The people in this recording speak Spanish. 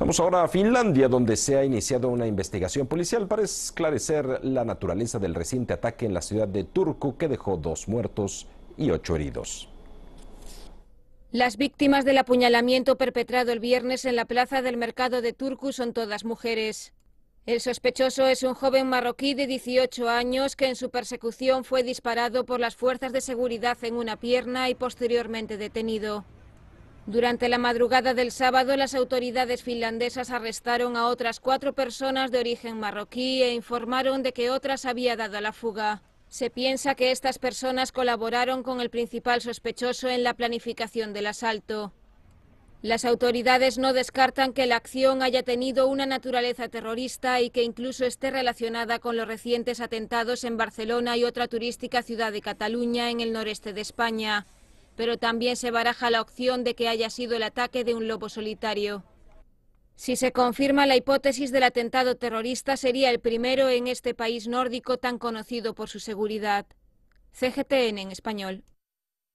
Vamos ahora a Finlandia, donde se ha iniciado una investigación policial para esclarecer la naturaleza del reciente ataque en la ciudad de Turku que dejó dos muertos y ocho heridos. Las víctimas del apuñalamiento perpetrado el viernes en la plaza del mercado de Turku son todas mujeres. El sospechoso es un joven marroquí de 18 años que en su persecución fue disparado por las fuerzas de seguridad en una pierna y posteriormente detenido. Durante la madrugada del sábado, las autoridades finlandesas arrestaron a otras cuatro personas de origen marroquí e informaron de que otras había dado la fuga. Se piensa que estas personas colaboraron con el principal sospechoso en la planificación del asalto. Las autoridades no descartan que la acción haya tenido una naturaleza terrorista y que incluso esté relacionada con los recientes atentados en Barcelona y otra turística ciudad de Cataluña en el noreste de España pero también se baraja la opción de que haya sido el ataque de un lobo solitario. Si se confirma la hipótesis del atentado terrorista, sería el primero en este país nórdico tan conocido por su seguridad. CGTN en español.